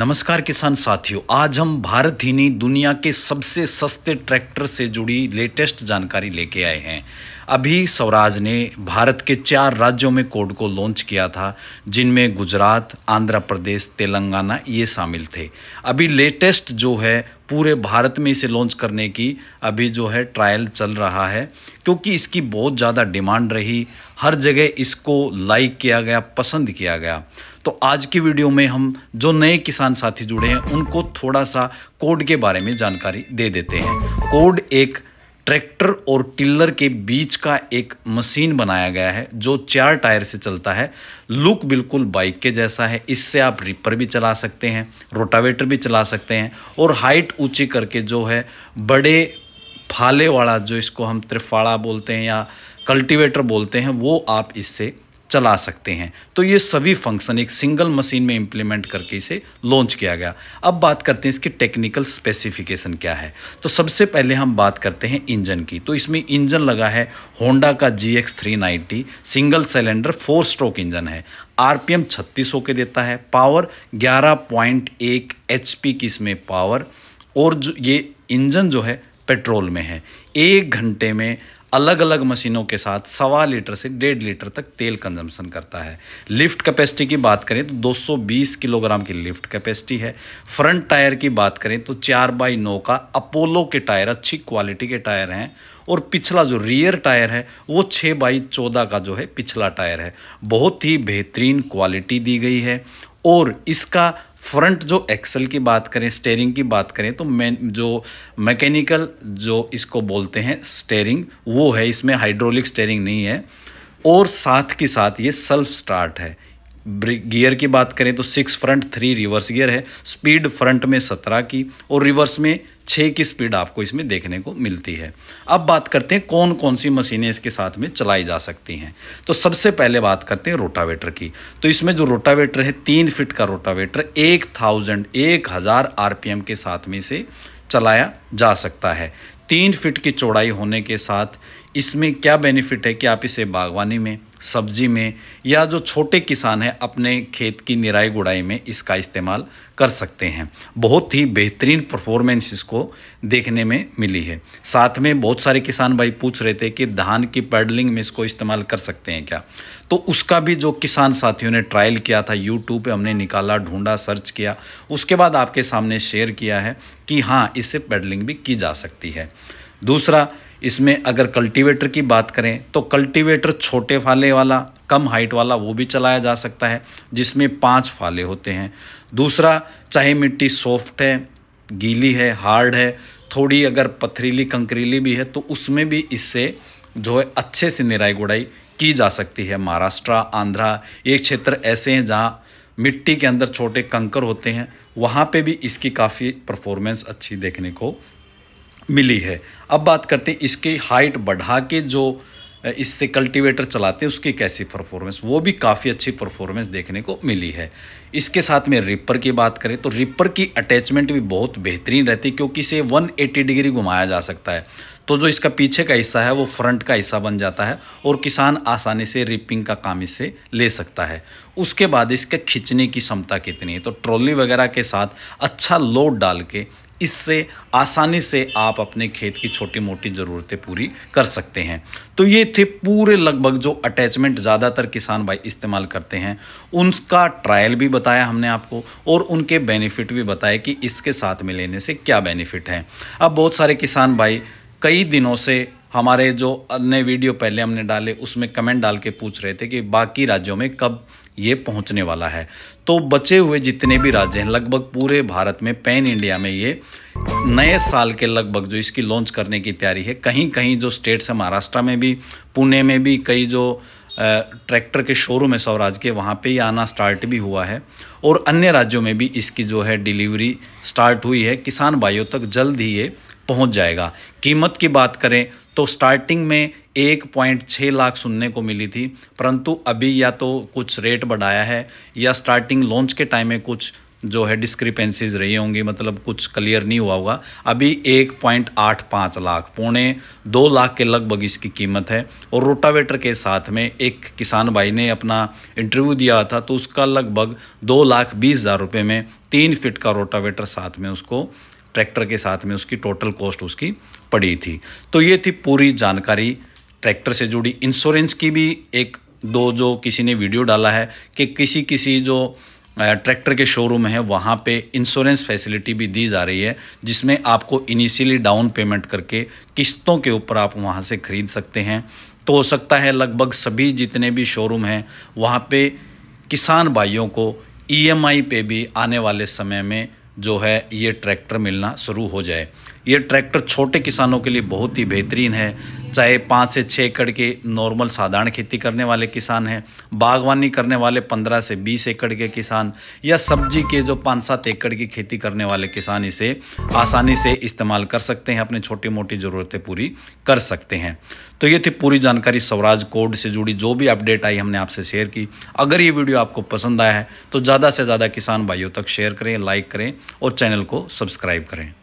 नमस्कार किसान साथियों आज हम भारत ही नहीं दुनिया के सबसे सस्ते ट्रैक्टर से जुड़ी लेटेस्ट जानकारी लेके आए हैं अभी स्वराज ने भारत के चार राज्यों में कोड को लॉन्च किया था जिनमें गुजरात आंध्र प्रदेश तेलंगाना ये शामिल थे अभी लेटेस्ट जो है पूरे भारत में इसे लॉन्च करने की अभी जो है ट्रायल चल रहा है क्योंकि इसकी बहुत ज़्यादा डिमांड रही हर जगह इसको लाइक किया गया पसंद किया गया तो आज की वीडियो में हम जो नए किसान साथी जुड़े हैं उनको थोड़ा सा कोड के बारे में जानकारी दे देते हैं कोड एक ट्रैक्टर और टिल्लर के बीच का एक मशीन बनाया गया है जो चार टायर से चलता है लुक बिल्कुल बाइक के जैसा है इससे आप रिपर भी चला सकते हैं रोटावेटर भी चला सकते हैं और हाइट ऊंची करके जो है बड़े फाले वाला जो इसको हम त्रिफाड़ा बोलते हैं या कल्टीवेटर बोलते हैं वो आप इससे चला सकते हैं तो ये सभी फंक्शन एक सिंगल मशीन में इम्प्लीमेंट करके इसे लॉन्च किया गया अब बात करते हैं इसकी टेक्निकल स्पेसिफिकेशन क्या है तो सबसे पहले हम बात करते हैं इंजन की तो इसमें इंजन लगा है होंडा का G X three ninety single cylinder four stroke engine है आर आरपीएम 3600 के देता है पावर एच पी की इसमें पावर और जो ये इंजन जो है पेट्रोल में है एक घंटे में अलग अलग मशीनों के साथ सवा लीटर से डेढ़ लीटर तक तेल कंजम्पशन करता है लिफ्ट कैपेसिटी की बात करें तो 220 किलोग्राम की लिफ्ट कैपेसिटी है फ्रंट टायर की बात करें तो चार बाई नौ का अपोलो के टायर अच्छी क्वालिटी के टायर हैं और पिछला जो रियर टायर है वो छः बाई चौदह का जो है पिछला टायर है बहुत ही बेहतरीन क्वालिटी दी गई है और इसका फ्रंट जो एक्सल की बात करें स्टेयरिंग की बात करें तो मैं जो मैकेनिकल जो इसको बोलते हैं स्टेयरिंग वो है इसमें हाइड्रोलिक स्टेयरिंग नहीं है और साथ के साथ ये सेल्फ स्टार्ट है गियर की बात करें तो six front three reverse gear है स्पीड फ्रंट में सत्रह की और रिवर्स में छः की स्पीड आपको इसमें देखने को मिलती है अब बात करते हैं कौन कौन सी मशीनें इसके साथ में चलाई जा सकती हैं तो सबसे पहले बात करते हैं रोटावेटर की तो इसमें जो रोटावेटर है तीन फिट का रोटावेटर एक थाउजेंड एक हज़ार आर के साथ में इसे चलाया जा सकता है तीन फिट की चौड़ाई होने के साथ इसमें क्या बेनिफिट है कि आप इसे बागवानी में सब्जी में या जो छोटे किसान हैं अपने खेत की निराई गुड़ाई में इसका इस्तेमाल कर सकते हैं बहुत ही बेहतरीन परफॉर्मेंस इसको देखने में मिली है साथ में बहुत सारे किसान भाई पूछ रहे थे कि धान की पैडलिंग में इसको इस्तेमाल कर सकते हैं क्या तो उसका भी जो किसान साथियों ने ट्रायल किया था यूट्यूब पर हमने निकाला ढूंढा सर्च किया उसके बाद आपके सामने शेयर किया है कि हाँ इससे पैडलिंग भी की जा सकती है दूसरा इसमें अगर कल्टीवेटर की बात करें तो कल्टीवेटर छोटे फाले वाला कम हाइट वाला वो भी चलाया जा सकता है जिसमें पाँच फाले होते हैं दूसरा चाहे मिट्टी सॉफ्ट है गीली है हार्ड है थोड़ी अगर पथरीली कंकरीली भी है तो उसमें भी इससे जो है अच्छे से निराई गुड़ाई की जा सकती है महाराष्ट्र आंध्रा ये क्षेत्र ऐसे हैं जहाँ मिट्टी के अंदर छोटे कंकर होते हैं वहाँ पे भी इसकी काफ़ी परफॉर्मेंस अच्छी देखने को मिली है अब बात करते हैं इसकी हाइट बढ़ा के जो इससे कल्टीवेटर चलाते हैं उसकी कैसी परफॉर्मेंस वो भी काफ़ी अच्छी परफॉर्मेंस देखने को मिली है इसके साथ में रिपर की बात करें तो रिपर की अटैचमेंट भी बहुत बेहतरीन रहती है क्योंकि इसे 180 डिग्री घुमाया जा सकता है तो जो इसका पीछे का हिस्सा है वो फ्रंट का हिस्सा बन जाता है और किसान आसानी से रिपिंग का काम इससे ले सकता है उसके बाद इसके खींचने की क्षमता कितनी है तो ट्रॉली वगैरह के साथ अच्छा लोड डाल के इससे आसानी से आप अपने खेत की छोटी मोटी ज़रूरतें पूरी कर सकते हैं तो ये थे पूरे लगभग जो अटैचमेंट ज़्यादातर किसान भाई इस्तेमाल करते हैं उनका ट्रायल भी बताया हमने आपको और उनके बेनिफिट भी बताए कि इसके साथ में लेने से क्या बेनिफिट है अब बहुत सारे किसान भाई कई दिनों से हमारे जो अन्य वीडियो पहले हमने डाले उसमें कमेंट डाल के पूछ रहे थे कि बाकी राज्यों में कब ये पहुंचने वाला है तो बचे हुए जितने भी राज्य हैं लगभग पूरे भारत में पैन इंडिया में ये नए साल के लगभग जो इसकी लॉन्च करने की तैयारी है कहीं कहीं जो स्टेट्स हैं महाराष्ट्र में भी पुणे में भी कई जो ट्रैक्टर के शोरूम है स्वराज के वहाँ पे ही आना स्टार्ट भी हुआ है और अन्य राज्यों में भी इसकी जो है डिलीवरी स्टार्ट हुई है किसान भाइयों तक जल्द ही ये पहुंच जाएगा कीमत की बात करें तो स्टार्टिंग में एक पॉइंट छः लाख सुनने को मिली थी परंतु अभी या तो कुछ रेट बढ़ाया है या स्टार्टिंग लॉन्च के टाइम में कुछ जो है डिस्क्रिपेंसीज रही होंगी मतलब कुछ क्लियर नहीं हुआ होगा अभी एक पॉइंट आठ पाँच लाख पौने दो लाख के लगभग इसकी कीमत है और रोटावेटर के साथ में एक किसान भाई ने अपना इंटरव्यू दिया था तो उसका लगभग दो लाख बीस हज़ार रुपये में तीन फिट का रोटावेटर साथ में उसको ट्रैक्टर के साथ में उसकी टोटल कॉस्ट उसकी पड़ी थी तो ये थी पूरी जानकारी ट्रैक्टर से जुड़ी इंश्योरेंस की भी एक दो जो किसी ने वीडियो डाला है कि किसी किसी जो ट्रैक्टर के शोरूम है वहाँ पे इंश्योरेंस फैसिलिटी भी दी जा रही है जिसमें आपको इनिशियली डाउन पेमेंट करके किस्तों के ऊपर आप वहाँ से ख़रीद सकते हैं तो हो सकता है लगभग सभी जितने भी शोरूम हैं वहाँ पे किसान भाइयों को ईएमआई e पे भी आने वाले समय में जो है ये ट्रैक्टर मिलना शुरू हो जाए ये ट्रैक्टर छोटे किसानों के लिए बहुत ही बेहतरीन है चाहे पाँच से छः एकड़ के नॉर्मल साधारण खेती करने वाले किसान हैं बागवानी करने वाले पंद्रह से बीस एकड़ के किसान या सब्जी के जो पाँच सात एकड़ की खेती करने वाले किसान इसे आसानी से इस्तेमाल कर सकते हैं अपनी छोटी मोटी ज़रूरतें पूरी कर सकते हैं तो ये थी पूरी जानकारी स्वराज कोड से जुड़ी जो भी अपडेट आई हमने आपसे शेयर की अगर ये वीडियो आपको पसंद आया है तो ज़्यादा से ज़्यादा किसान भाइयों तक शेयर करें लाइक करें और चैनल को सब्सक्राइब करें